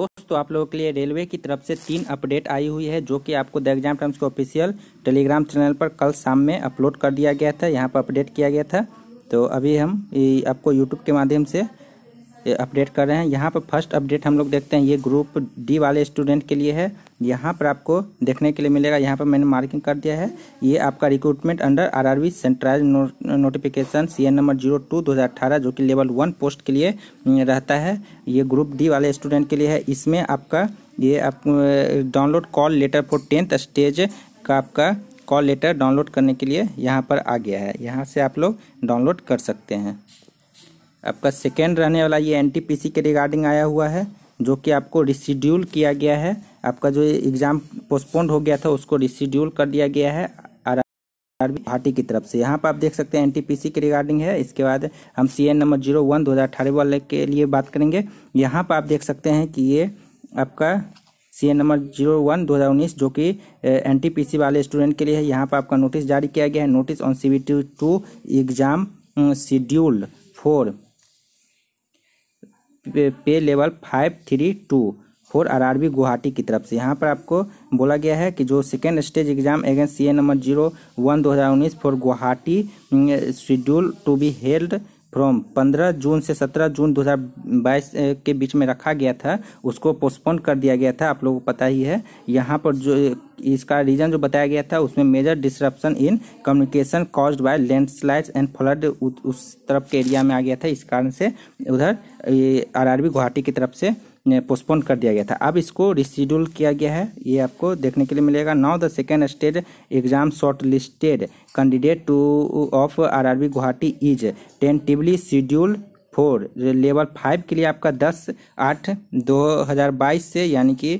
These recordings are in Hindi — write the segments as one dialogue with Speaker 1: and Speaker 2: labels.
Speaker 1: दोस्तों आप लोगों के लिए रेलवे की तरफ से तीन अपडेट आई हुई है जो कि आपको द एग्जाम टाइम्स के ऑफिशियल टेलीग्राम चैनल पर कल शाम में अपलोड कर दिया गया था यहाँ पर अपडेट किया गया था तो अभी हम आपको यूट्यूब के माध्यम से अपडेट कर रहे हैं यहाँ पर फर्स्ट अपडेट हम लोग देखते हैं ये ग्रुप डी वाले स्टूडेंट के लिए है यहाँ पर आपको देखने के लिए मिलेगा यहाँ पर मैंने मार्किंग कर दिया है ये आपका recruitment under RRB centralise no, notification N number zero two दो हज़ार अठारह जो कि लेवल वन पोस्ट के लिए mm, रहता है ये ग्रुप डी वाले स्टूडेंट के लिए है इसमें आपका ये आप download call letter for tenth stage का आपका कॉल लेटर डाउनलोड करने के लिए यहाँ पर आ गया है यहाँ से आप लोग डाउनलोड कर सकते हैं आपका सेकेंड रहने वाला ये एन के रिगार्डिंग आया हुआ है जो कि आपको रिसीड्यूल किया गया है आपका जो एग्ज़ाम पोस्टपोन्ड हो गया था उसको रिसिड्यूल कर दिया गया है आरबी भाटी की तरफ से यहाँ पर आप देख सकते हैं एनटीपीसी के रिगार्डिंग है इसके बाद हम सीएन नंबर जीरो वन दो हज़ार अठारह वाले के लिए बात करेंगे यहाँ पर आप देख सकते हैं कि ये आपका C N number zero one दो हज़ार उन्नीस जो कि एनटीपीसी वाले स्टूडेंट के लिए है यहाँ पर आपका नोटिस जारी किया गया है notice on C B two exam schedule for pay level five three two four R R B Guwahati की तरफ से यहाँ पर आपको बोला गया है कि जो second stage exam against C A number zero one दो हज़ार उन्नीस for Guwahati schedule to be held from 15 June से 17 जून 2022 के बीच में रखा गया था उसको पोस्टपोन कर दिया गया था आप लोगों को पता ही है यहाँ पर जो इसका रीज़न जो बताया गया था उसमें major disruption in communication caused by landslides and flood उस तरफ के एरिया में आ गया था इस कारण से उधर आरआरबी गुवाहाटी की तरफ से पोस्टपोन कर दिया गया था अब इसको रिशेड्यूल किया गया है ये आपको देखने के लिए मिलेगा now the second stage exam shortlisted candidate to of RRB Guwahati is tentatively schedule for level five के लिए आपका दस आठ दो हज़ार बाईस से यानी कि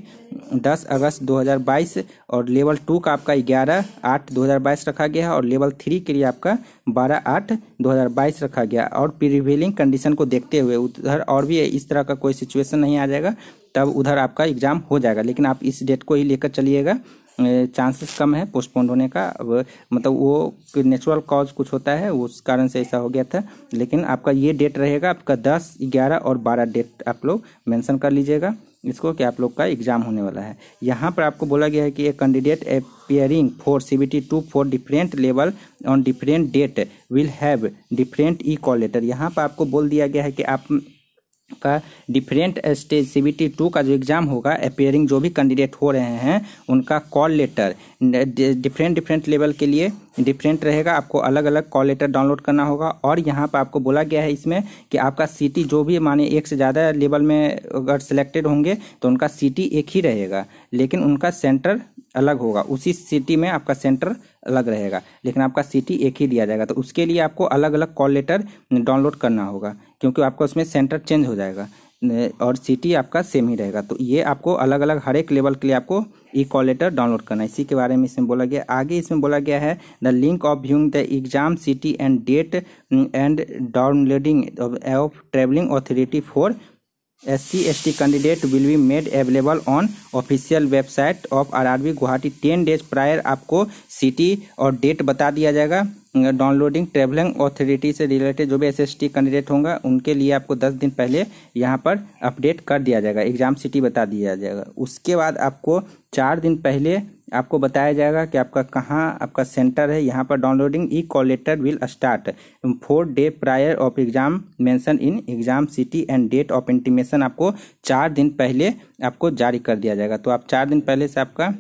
Speaker 1: दस अगस्त दो हज़ार बाईस और लेवल टू का आपका ग्यारह आठ दो हज़ार बाईस रखा गया है और लेवल थ्री के लिए आपका बारह आठ दो हज़ार बाईस रखा गया और प्रिवेलिंग कंडीशन को देखते हुए उधर और भी इस तरह का कोई सिचुएशन नहीं आ जाएगा तब उधर आपका एग्ज़ाम हो जाएगा लेकिन आप इस डेट को ही लेकर चलिएगा चांसेस कम है पोस्टपोन होने का अब मतलब वो नेचुरल कॉज कुछ होता है उस कारण से ऐसा हो गया था लेकिन आपका ये डेट रहेगा आपका दस ग्यारह और बारह डेट आप लोग मेंशन कर लीजिएगा इसको कि आप लोग का एग्जाम होने वाला है यहाँ पर आपको बोला गया है कि a candidate appearing for C B T two for different level on different date will have different e call letter यहाँ पर आपको बोल दिया गया है कि आप का डिफरेंट स्टेज सीबीटी टू का जो एग्ज़ाम होगा अपेयरिंग जो भी कैंडिडेट हो रहे हैं उनका call letter different different level के लिए डिफरेंट रहेगा आपको अलग अलग कॉल लेटर डाउनलोड करना होगा और यहाँ पर आपको बोला गया है इसमें कि आपका सिटी जो भी माने एक से ज़्यादा लेवल में अगर सिलेक्टेड होंगे तो उनका सिटी एक ही रहेगा लेकिन उनका सेंटर अलग होगा उसी सिटी में आपका सेंटर अलग रहेगा लेकिन आपका सिटी एक ही दिया जाएगा तो उसके लिए आपको अलग अलग कॉल लेटर डाउनलोड करना होगा क्योंकि आपका उसमें सेंटर चेंज हो जाएगा और सिटी आपका सेम ही रहेगा तो ये आपको अलग अलग हर एक लेवल के लिए आपको ई कॉल लेटर डाउनलोड करना है इसी के बारे में इसमें बोला गया आगे इसमें बोला गया है the link of viewing the exam city and date and downloading of travelling authority for S T candidate will be made available on official website of RRB Guwahati ten days prior आपको सिटी और डेट बता दिया जाएगा डाउनलोडिंग ट्रेवलिंग ऑथोरिटी से रिलेटेड जो भी एस कैंडिडेट होंगे उनके लिए आपको दस दिन पहले यहाँ पर अपडेट कर दिया जाएगा एग्जाम सिटी बता दिया जाएगा उसके बाद आपको चार दिन पहले आपको बताया जाएगा कि आपका कहाँ आपका सेंटर है यहाँ पर downloading e call letter will start four day prior of exam mention in exam city and date of intimation आपको चार दिन पहले आपको जारी कर दिया जाएगा तो आप चार दिन पहले से आपका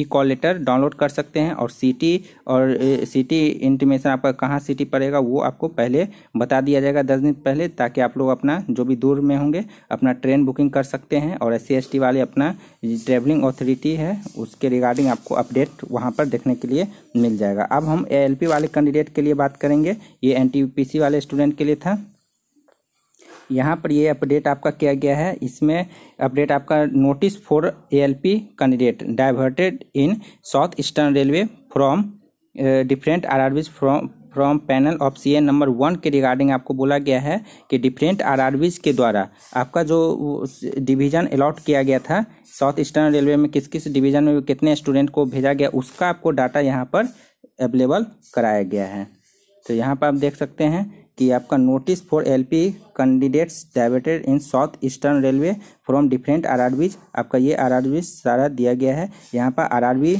Speaker 1: ई कॉल लेटर डाउनलोड कर सकते हैं और सिटी और सिटी इंटीमेशन आपका कहाँ सिटी पड़ेगा वो आपको पहले बता दिया जाएगा दस दिन पहले ताकि आप लोग अपना जो भी दूर में होंगे अपना ट्रेन बुकिंग कर सकते हैं और एस सी वाले अपना ट्रेवलिंग ऑथोरिटी है उसके रिगार्डिंग आपको अपडेट वहाँ पर देखने के लिए मिल जाएगा अब हम ए वाले कैंडिडेट के लिए बात करेंगे ये एन वाले स्टूडेंट के लिए था यहाँ पर ये अपडेट आपका किया गया है इसमें अपडेट आपका notice for ALP candidate diverted in South Eastern Railway from different RRBs from from panel of C number one के रिगार्डिंग आपको बोला गया है कि डिफरेंट आरआरबीज के द्वारा आपका जो डिवीज़न अलॉट किया गया था साउथ ईस्टर्न रेलवे में किस किस डिवीज़न में कितने स्टूडेंट को भेजा गया उसका आपको डाटा यहाँ पर अवेलेबल कराया गया है तो यहाँ पर आप देख सकते हैं कि आपका notice for LP candidates diverted in South Eastern Railway from different RRBs आपका ये आरआरबी सारा दिया गया है यहाँ पर आरआरबी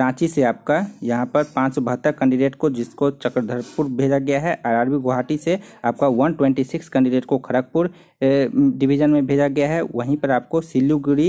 Speaker 1: रांची से आपका यहाँ पर पाँच सौ बहत्तर कैंडिडेट को जिसको चक्रधरपुर भेजा गया है आरआरबी गुवाहाटी से आपका वन ट्वेंटी सिक्स कैंडिडेट को खड़गपुर डिवीज़न में भेजा गया है वहीं पर आपको आर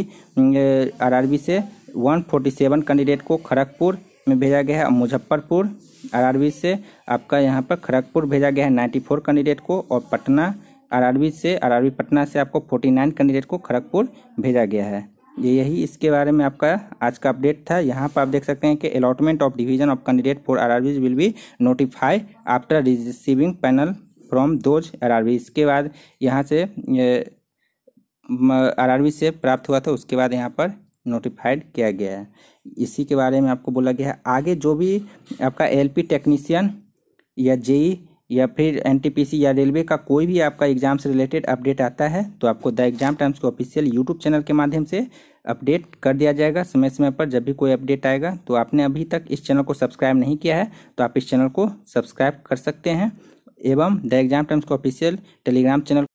Speaker 1: आरआरबी से वन फोर्टी सेवन कैंडिडेट को खड़गपुर में भेजा गया है मुजफ्फरपुर आरआरबी से आपका यहाँ पर खड़गपुर भेजा गया है फोर कैंडिडेट को और पटना आरआरबी से आरआरबी पटना से आपको नाइन कैंडिडेट को खड़गपुर भेजा गया है ये यही इसके बारे में आपका आज का अपडेट था यहाँ पर आप देख सकते हैं कि allotment of division of candidate for R will be notify after receiving panel from those R इसके बाद यहाँ से आर से प्राप्त हुआ था उसके बाद यहाँ पर नोटिफाइड किया गया है इसी के बारे में आपको बोला गया है आगे जो भी आपका एलपी टेक्नीशियन या जेई e या फिर एनटीपीसी या रेलवे का कोई भी आपका एग्ज़ाम से रिलेटेड अपडेट आता है तो आपको द एग्ज़ाम टाइम्स को ऑफिशियल यूट्यूब चैनल के माध्यम से अपडेट कर दिया जाएगा समय समय पर जब भी कोई अपडेट आएगा तो आपने अभी तक इस चैनल को सब्सक्राइब नहीं किया है तो आप इस चैनल को सब्सक्राइब कर सकते हैं एवं द एग्ज़ाम टाइम्स का ऑफिशियल टेलीग्राम चैनल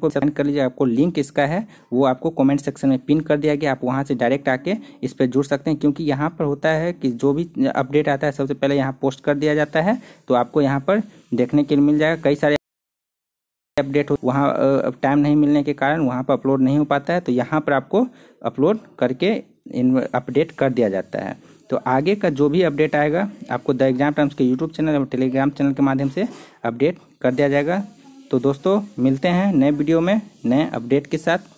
Speaker 1: को सेंड कर लीजिए आपको लिंक इसका है वो आपको कमेंट सेक्शन में पिन कर दिया गया आप वहाँ से डायरेक्ट आके इस पर जुड़ सकते हैं क्योंकि यहाँ पर होता है कि जो भी अपडेट आता है सबसे पहले यहाँ पोस्ट कर दिया जाता है तो आपको यहाँ पर देखने के लिए मिल जाएगा कई सारे अपडेट हो वहाँ टाइम नहीं मिलने के कारण वहाँ पर अपलोड नहीं हो पाता है तो यहाँ पर आपको अपलोड करके इन अपडेट कर दिया जाता है तो आगे का जो भी अपडेट आएगा आपको द एग्जाम टाइम्स के यूट्यूब चैनल और टेलीग्राम चैनल के माध्यम से अपडेट कर दिया जाएगा तो दोस्तों मिलते हैं नए वीडियो में नए अपडेट के साथ